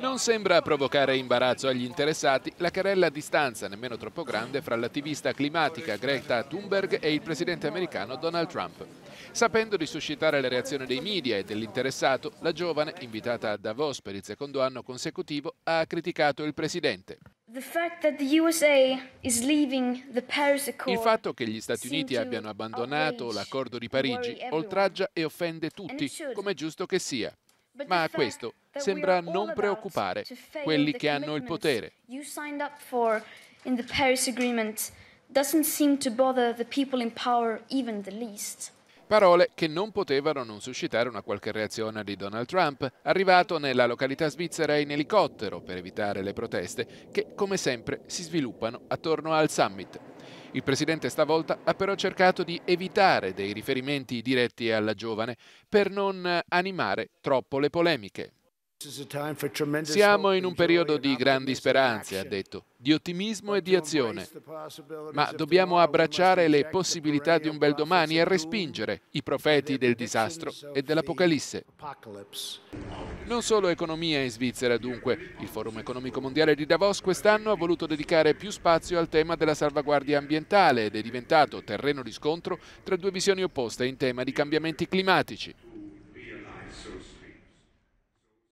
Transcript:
Non sembra provocare imbarazzo agli interessati la querella a distanza, nemmeno troppo grande, fra l'attivista climatica Greta Thunberg e il presidente americano Donald Trump. Sapendo di suscitare la reazione dei media e dell'interessato, la giovane, invitata a Davos per il secondo anno consecutivo, ha criticato il presidente. Il fatto che gli Stati Uniti abbiano abbandonato l'accordo di Parigi oltraggia e offende tutti, come è giusto che sia. Ma questo sembra non preoccupare quelli che hanno il potere. Parole che non potevano non suscitare una qualche reazione di Donald Trump, arrivato nella località svizzera in elicottero per evitare le proteste che, come sempre, si sviluppano attorno al summit il presidente stavolta ha però cercato di evitare dei riferimenti diretti alla giovane per non animare troppo le polemiche. Siamo in un periodo di grandi speranze, ha detto, di ottimismo e di azione, ma dobbiamo abbracciare le possibilità di un bel domani e respingere i profeti del disastro e dell'Apocalisse. Non solo economia in Svizzera, dunque. Il Forum Economico Mondiale di Davos quest'anno ha voluto dedicare più spazio al tema della salvaguardia ambientale ed è diventato terreno di scontro tra due visioni opposte in tema di cambiamenti climatici.